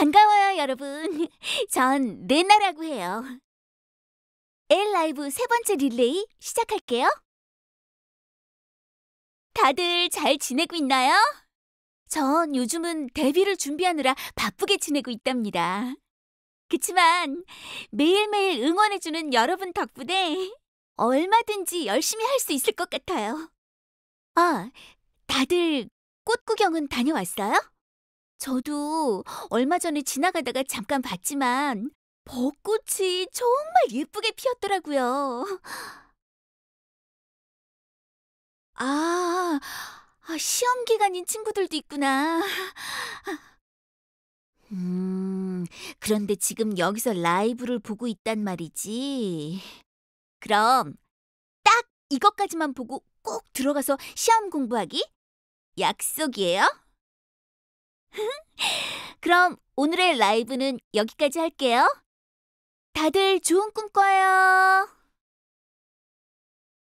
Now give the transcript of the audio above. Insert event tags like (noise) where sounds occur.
반가워요, 여러분. (laughs) 전 레나라고 해요. 엘 라이브 세 번째 릴레이 시작할게요. 다들 잘 지내고 있나요? 전 요즘은 데뷔를 준비하느라 바쁘게 지내고 있답니다. 그치만 매일매일 응원해주는 여러분 덕분에 얼마든지 열심히 할 수 있을 것 같아요. 아, 다들 꽃 구경은 다녀왔어요? 저도 얼마 전에 지나가다가 잠깐 봤지만 벚꽃이 정말 예쁘게 피었더라고요. 아, 아, 시험 기간인 친구들도 있구나. 음, 그런데 지금 여기서 라이브를 보고 있단 말이지. 그럼 딱 이것까지만 보고 꼭 들어가서 시험 공부하기 약속이에요. (laughs) 그럼 오늘의 라이브는 여기까지 할게요. 다들 좋은 꿈 꿔요.